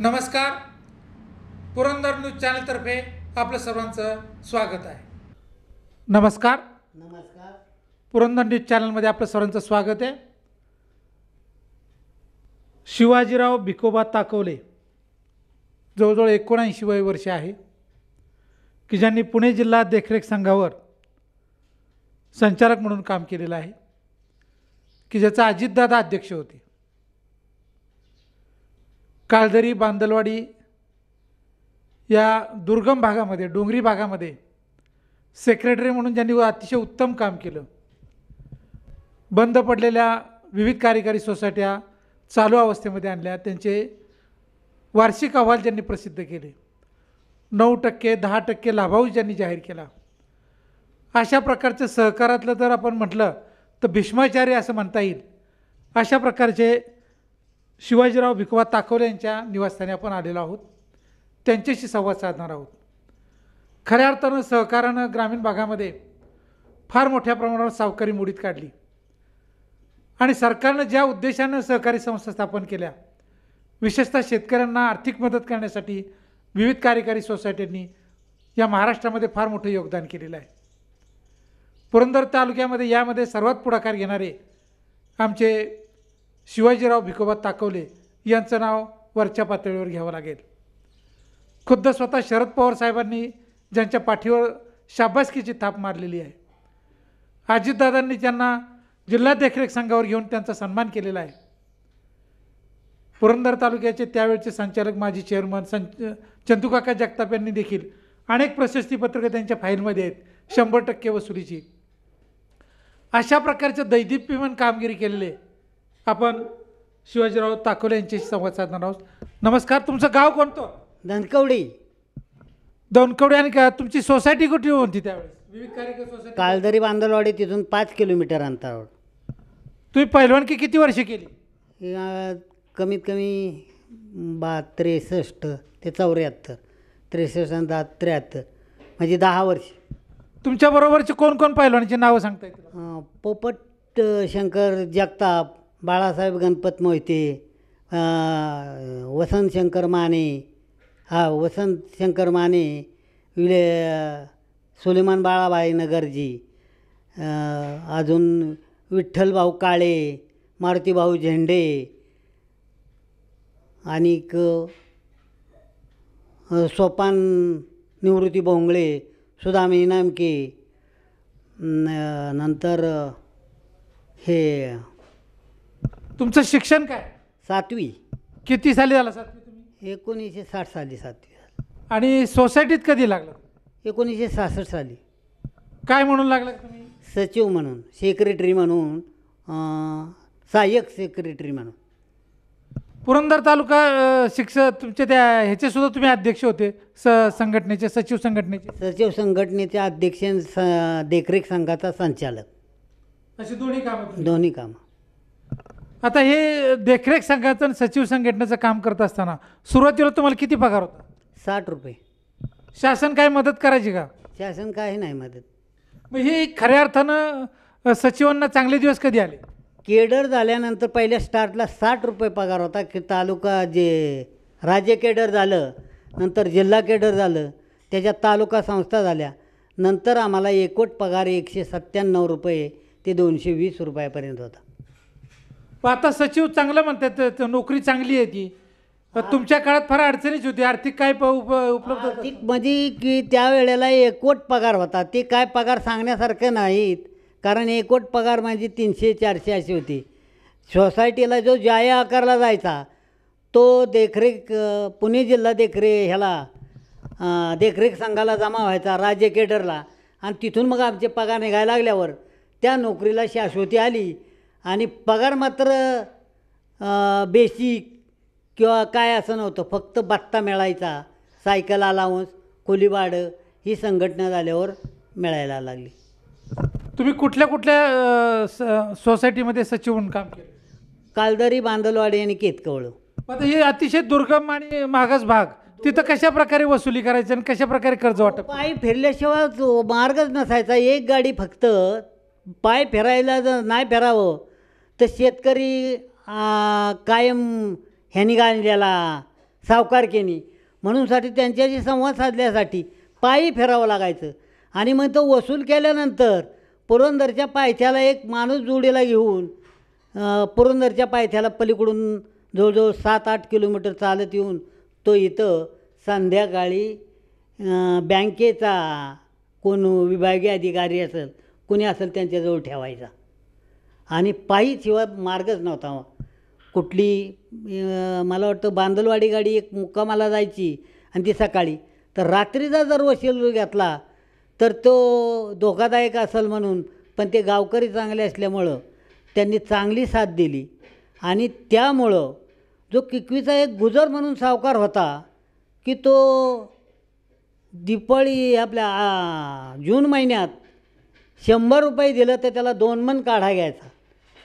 नमस्कार पुरंदर न्यूज चॅनलतर्फे आपलं सर्वांचं स्वागत आहे नमस्कार नमस्कार पुरंदर न्यूज चॅनलमध्ये आपलं सर्वांचं स्वागत आहे शिवाजीराव भिकोबा ताकवले जवळजवळ एकोणऐंशी वय वर्ष आहे की ज्यांनी पुणे जिल्हा देखरेख संघावर संचालक म्हणून काम केलेलं आहे की ज्याचा अजितदादा अध्यक्ष होते काळदरी बांदलवाडी या दुर्गम भागामध्ये डोंगरी भागामध्ये सेक्रेटरी म्हणून ज्यांनी अतिशय उत्तम काम केलं बंद पडलेल्या विविध कार्यकारी सोसायट्या चालू अवस्थेमध्ये आणल्या त्यांचे वार्षिक अहवाल ज्यांनी प्रसिद्ध केले नऊ टक्के दहा टक्के लाभांश ज्यांनी जाहीर केला अशा प्रकारचं सहकारातलं जर आपण म्हटलं तर भीष्माचार्य असं म्हणता येईल अशा प्रकारचे शिवाजीराव भिकवा ताकवले यांच्या निवासस्थानी आपण आलेलो आहोत त्यांच्याशी संवाद साधणार आहोत खऱ्या अर्थानं सहकारानं ग्रामीण भागामध्ये फार मोठ्या प्रमाणावर सावकारी मोडीत काढली आणि सरकारनं ज्या उद्देशानं सहकारी संस्था स्थापन केल्या विशेषतः शेतकऱ्यांना आर्थिक मदत करण्यासाठी विविध कार्यकारी सोसायटींनी या महाराष्ट्रामध्ये फार मोठं योगदान केलेलं आहे पुरंदर तालुक्यामध्ये यामध्ये सर्वात पुढाकार घेणारे आमचे शिवाजीराव भिकोबा ताकवले यांचं नाव वरच्या पातळीवर घ्यावं लागेल खुद्द स्वतः शरद पवार साहेबांनी ज्यांच्या पाठीवर शाबासकीची थाप मारलेली आहे अजितदादांनी त्यांना जिल्हा देखरेख संघावर घेऊन त्यांचा सन्मान केलेला आहे पुरंदर तालुक्याचे त्यावेळचे संचालक माजी चेअरमन सं चंदूकाका जगताप यांनी देखील अनेक प्रशस्तीपत्रकं त्यांच्या फाईलमध्ये आहेत शंभर टक्के वसुलीची अशा प्रकारचे दैदिप्यमान कामगिरी केलेले आपण शिवाजीराव ताकोले यांच्याशी संवाद साधणार आहोत नमस्कार तुमचं गाव कोणतं धनकवडी दोनकवडी आणि का तुमची सोसायटी होऊन होती त्यावेळेस विविध कार्यक्रम कालदरी बांदलवाडी तिथून पाच किलोमीटर अंतरावर तुम्ही की किती वर्ष केली कमीत कमी बा त्रेसष्ट ते चौऱ्याहत्तर त्रेसष्ट आणि दहा त्र्याहत्तर म्हणजे दहा वर्ष तुमच्याबरोबरचे कोण कोण पहिलवानाची नावं सांगता पोपट शंकर जगताप बाळासाहेब गणपत मोहिते वसंत शंकर माने हा वसंत शंकर माने विले सुलेमान बाळाबाई नगरजी अजून विठ्ठलभाऊ काळे मारुतीभाऊ झेंडे आणि सोपान निवृत्ती भोंगळे सुदामी नामके नंतर हे तुमचं शिक्षण काय सातवी किती साली झाला सातवी तुम्ही एकोणीसशे साठ साली सातवी आणि सोसायटीत कधी लागलं एकोणीसशे सहासष्ट साली काय म्हणून लागलं तुम्ही सचिव म्हणून सेक्रेटरी म्हणून सहाय्यक सेक्रेटरी म्हणून पुरंदर तालुका शिक्षक तुमचे त्या ह्याचेसुद्धा सुद्धा तुम्ही अध्यक्ष होते स संघटनेचे सचिव संघटनेचे सचिव संघटनेचे अध्यक्ष स देखरेख संघाचा संचालक अशी दोन्ही काम दोन्ही कामं आता हे देखरेख संघाचं सचिव संघटनेचं काम करत असताना सुरुवातीला तुम्हाला किती पगार होता साठ रुपये शासन काय मदत करायची का शासन काही नाही मदत म्हणजे हे खऱ्या अर्थानं सचिवांना चांगले दिवस कधी आले केडर झाल्यानंतर पहिल्या स्टार्टला साठ रुपये पगार होता की तालुका जे राज्य केडर झालं नंतर जिल्हा केडर झालं त्याच्या तालुका संस्था झाल्या नंतर आम्हाला एकोट पगार एकशे सत्त्याण्णव रुपये ते दोनशे वीस रुपयापर्यंत होता पण आता सचिव चांगलं म्हणतात नोकरी चांगली आहे ती तुमच्या काळात फार अडचणीच होती आर्थिक काय प- उप- उपलब्ध आर्थिक म्हणजे की त्यावेळेला एकवट पगार होता ते काय पगार सांगण्यासारखं नाहीत कारण एकवट पगार म्हणजे तीनशे चारशे अशी होती सोसायटीला जो जाया आकारला जायचा तो देखरेख पुणे जिल्हा देखरेख ह्याला देखरेख संघाला जमा व्हायचा राज्य केडरला आणि तिथून मग आमचे पगार निघायला लागल्यावर त्या नोकरीला शाश्वती आली आणि पगार मात्र बेसिक किंवा काय असं नव्हतं फक्त बत्ता मिळायचा सायकल अलाउन्स खोलीबाडं ही संघटना झाल्यावर मिळायला लागली तुम्ही कुठल्या कुठल्या स सोसायटीमध्ये सचिव म्हणून काम केलं कालदरी बांदलवाडी आणि केतकवळ आता हे अतिशय दुर्गम आणि मागास भाग तिथं कशा प्रकारे वसुली करायची आणि कशा प्रकारे कर्ज वाटत पाय फिरल्याशिवाय मार्गच नसायचा एक गाडी फक्त पाय फिरायला जर नाही फिरावं तर शेतकरी कायम ह्यानी सावकार म्हणून म्हणूनसाठी त्यांच्याशी संवाद साधल्यासाठी पायी फेरावं लागायचं आणि मग तो वसूल केल्यानंतर पुरंदरच्या पायथ्याला एक माणूस जोडीला घेऊन पुरंदरच्या पायथ्याला पलीकडून जवळजवळ सात आठ किलोमीटर चालत येऊन तो इथं संध्याकाळी बँकेचा कोण विभागीय अधिकारी असेल कोणी असेल त्यांच्याजवळ ठेवायचा आणि पायी शिवाय मार्गच नव्हता कुठली मला वाटतं बांदलवाडी गाडी एक मुक्कामाला जायची आणि ती सकाळी तर रात्रीचा जर वशील घेतला तर तो धोकादायक असेल म्हणून पण ते गावकरी चांगले असल्यामुळं त्यांनी चांगली साथ दिली आणि त्यामुळं जो किकवीचा एक गुजर म्हणून सावकार होता की तो दिपाळी आपल्या जून महिन्यात शंभर रुपये दिलं तर त्याला दोन मन काढा घ्यायचा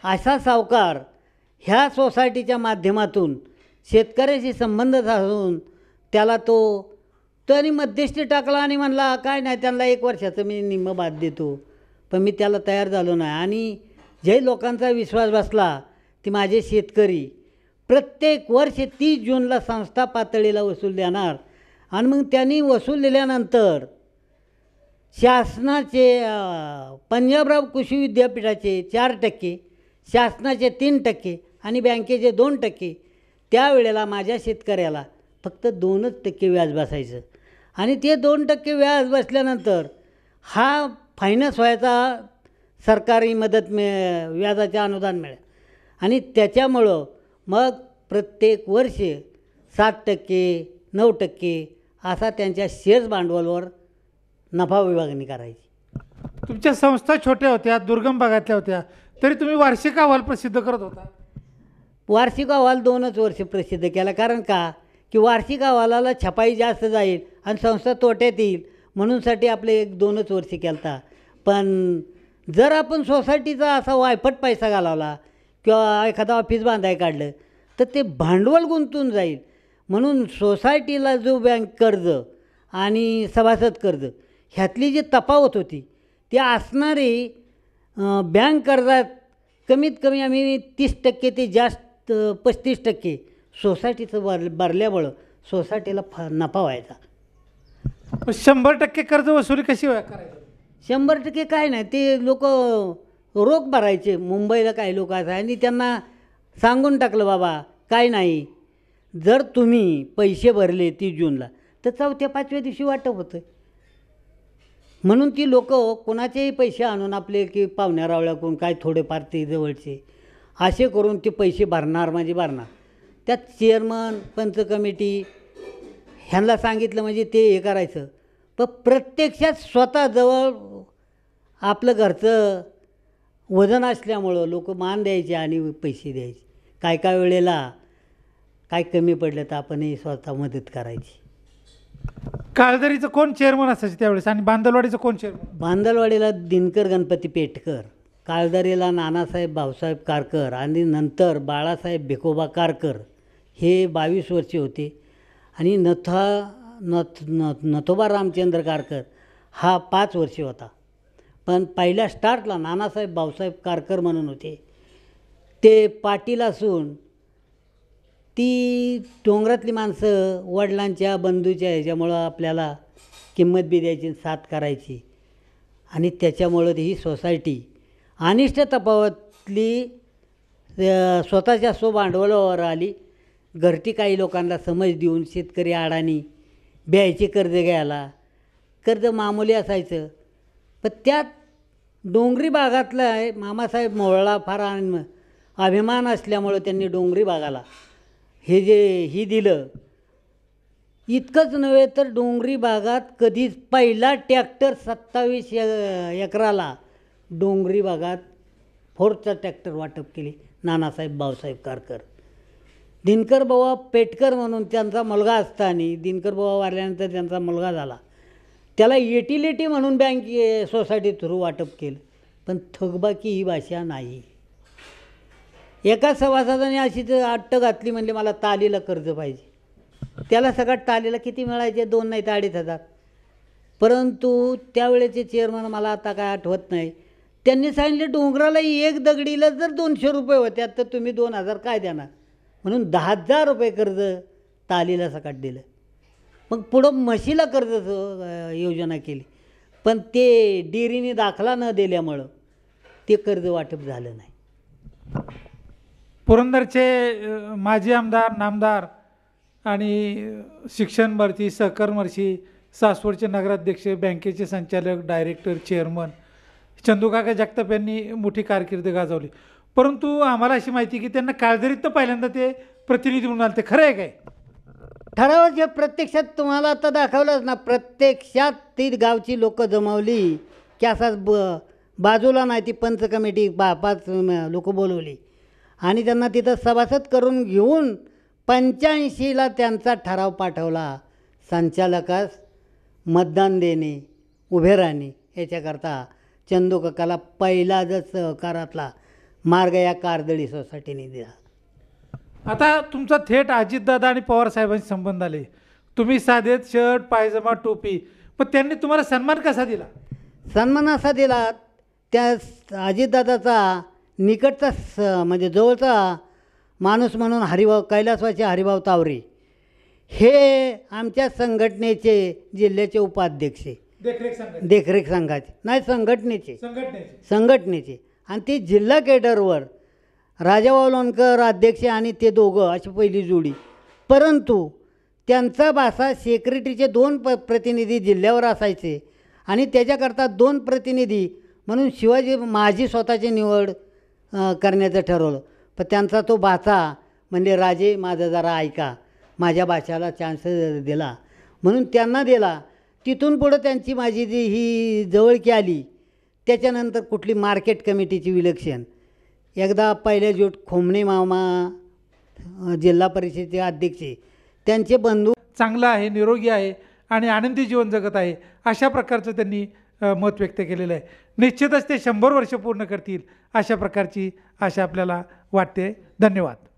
असा सावकार ह्या सोसायटीच्या माध्यमातून शेतकऱ्याशी संबंध साधून त्याला तो त्यांनी मध्यस्थी टाकला आणि म्हणला काय नाही त्यांना एक वर्षाचं मी निम्म बाद देतो पण मी त्याला तयार झालो नाही आणि जे लोकांचा विश्वास बसला ती माझे शेतकरी प्रत्येक वर्ष तीस जूनला संस्था पातळीला वसूल देणार आणि मग त्यांनी वसूल दिल्यानंतर शासनाचे पंजाबराव कृषी विद्यापीठाचे चार टक्के शासनाचे तीन टक्के आणि बँकेचे दोन टक्के त्यावेळेला माझ्या शेतकऱ्याला फक्त दोनच टक्के व्याज बसायचं आणि ते दोन टक्के व्याज बसल्यानंतर हा फायनान्स व्हायचा सरकारी मदत मिळ व्याजाचे अनुदान मिळेल आणि त्याच्यामुळं मग प्रत्येक वर्ष सात टक्के नऊ टक्के असा त्यांच्या शेअर्स भांडवलवर नफा विभागणी करायची तुमच्या संस्था छोट्या होत्या दुर्गम भागातल्या होत्या तरी तुम्ही वार्षिक अहवाल प्रसिद्ध करत होता वार्षिक अहवाल दोनच वर्ष प्रसिद्ध केला कारण का की वार्षिक अहवालाला छपाई जास्त जाईल आणि संस्था तोट्यात येईल म्हणूनसाठी आपले एक दोनच वर्षी केलता पण जर आपण सोसायटीचा असा वायफट पैसा घालावला किंवा एखादा ऑफिस बांधाय काढलं तर ते भांडवल गुंतून जाईल म्हणून सोसायटीला जो बँक कर्ज आणि सभासद कर्ज ह्यातली जी तपावत होती ती असणारी बँक कर्जात कमीत कमी आम्ही तीस टक्के ते जास्त पस्तीस टक्के सोसायटीचं भर भरल्यामुळं सोसायटीला फा नफा व्हायचा शंभर टक्के कर्ज वसुली कशी करायची शंभर टक्के काय नाही ते लोक रोख भरायचे मुंबईला काही लोक असं आणि त्यांना सांगून टाकलं बाबा काय नाही जर तुम्ही पैसे भरले तीस जूनला तर चौथ्या पाचव्या दिवशी वाटप होतं म्हणून ती लोक कोणाचेही पैसे आणून आपले की पाहुण्या कोण काय थोडेफार ते जवळचे असे करून ते पैसे भरणार म्हणजे भरणार त्यात चेअरमन पंच कमिटी ह्यांना सांगितलं म्हणजे ते हे करायचं पण प्रत्यक्षात स्वतः जवळ आपलं घरचं वजन असल्यामुळं लोक मान द्यायचे आणि पैसे द्यायचे काय काय वेळेला काय कमी पडलं तर आपणही स्वतः मदत करायची काळदरीचं कोण चेअरमन असायचे त्यावेळेस आणि बांदलवाडीचं कोण चेअरमन बांदलवाडीला दिनकर गणपती पेटकर काळदरीला नानासाहेब भाऊसाहेब कारकर आणि नंतर बाळासाहेब भिकोबा कारकर हे बावीस वर्षे होते आणि नथा नथ नथ नथोबा रामचंद्र कारकर हा पाच वर्षे होता पण पहिल्या स्टार्टला नानासाहेब भाऊसाहेब कारकर म्हणून होते ते पाटील असून ती डोंगरातली माणसं वडिलांच्या बंधूच्या ह्याच्यामुळं आपल्याला किंमत बी द्यायची साथ करायची आणि त्याच्यामुळं ही सोसायटी अनिष्ट तपावतली स्वतःच्या सो भांडवलावर आली घरटी काही लोकांना समज देऊन शेतकरी आडानी ब्यायचे कर्ज घ्यायला कर्ज मामूली असायचं पण त्यात डोंगरी भागातलं आहे मामासाहेब मोहळा फार अभिमान असल्यामुळं त्यांनी डोंगरी भागाला हे जे ही दिलं इतकंच नव्हे तर डोंगरी भागात कधीच पहिला टॅक्टर सत्तावीस एकराला डोंगरी भागात फोर्थचा टॅक्टर वाटप केली नानासाहेब बाबासाहेब कारकर दिनकर बाबा पेटकर म्हणून त्यांचा मुलगा असताना दिनकर बाबा वारल्यानंतर त्यांचा मुलगा झाला त्याला युटिलिटी म्हणून बँक सोसायटी थ्रू वाटप केलं पण थकबाकी ही भाषा नाही एका सभासदाने अशी तर अट्ट घातली म्हणजे मला तालीला कर्ज पाहिजे त्याला सगळ्यात तालीला किती मिळायचे दोन नाही तर अडीच हजार परंतु त्यावेळेचे चेअरमन मला आता काय आठवत नाही त्यांनी सांगितले डोंगराला एक दगडीला जर दोनशे रुपये होत्या तर तुम्ही दोन हजार काय देणार म्हणून दहा हजार रुपये कर्ज तालीला सकाट दिलं मग पुढं म्हशीला कर्ज योजना केली पण ते डेरीने दाखला न दिल्यामुळं ते कर्ज वाटप झालं नाही पुरंदरचे माजी आमदार नामदार आणि शिक्षण भरती सहकार मर्शी सासवडचे नगराध्यक्ष बँकेचे संचालक डायरेक्टर चेअरमन चंदूकाका जगताप यांनी मोठी कारकीर्द गाजवली परंतु आम्हाला अशी माहिती की त्यांना काळजरीत तर पहिल्यांदा ते प्रतिनिधी म्हणून आले ते खरं आहे काय ठराविक जे प्रत्यक्षात तुम्हाला आता दाखवलंच ना प्रत्यक्षात ती गावची लोकं जमवली की असाच ब बाजूला नाही ती पंच कमिटी बा पाच लोकं बोलवली आणि त्यांना तिथं सभासद करून घेऊन पंच्याऐंशीला त्यांचा ठराव पाठवला संचालकास मतदान देणे उभे राहणे याच्याकरता चंदूकाकाला पहिला जर सहकारातला मार्ग या कारदळी सोसायटीने दिला आता तुमचा थेट अजितदादा आणि पवारसाहेबांशी संबंध आले तुम्ही साधेत शर्ट पायजमा टोपी पण त्यांनी तुम्हाला सन्मान कसा दिला सन्मान असा दिला त्या अजितदादाचा निकटचा स म्हणजे जवळचा माणूस म्हणून हरिभाव कैलासवाचे हरिभाव तावरे हे आमच्या संघटनेचे जिल्ह्याचे उपाध्यक्ष देखरेख संघाचे नाही संघटनेचे संघटनेचे आणि ते जिल्हा केडरवर राजाभाऊ अध्यक्ष आणि ते दोघं अशी पहिली जोडी परंतु त्यांचा भाषा सेक्रेटरीचे दोन प प्रतिनिधी जिल्ह्यावर असायचे आणि त्याच्याकरता दोन प्रतिनिधी म्हणून शिवाजी माझी स्वतःची निवड करण्याचं ठरवलं पण त्यांचा तो बाचा म्हणजे राजे माझं जरा ऐका माझ्या भाषाला चान्स दिला म्हणून त्यांना दिला तिथून पुढं त्यांची माझी जी ही जवळकी आली त्याच्यानंतर कुठली मार्केट कमिटीची विलक्षण एकदा पहिल्या जोट खोमणे मामा जिल्हा परिषदेचे अध्यक्ष त्यांचे बंधू चांगलं आहे निरोगी आहे आणि आनंदी जीवन जगत आहे अशा प्रकारचं त्यांनी मत व्यक्त केलेलं आहे निश्चितच ते शंभर वर्ष पूर्ण करतील अशा प्रकारची आशा आपल्याला वाटते धन्यवाद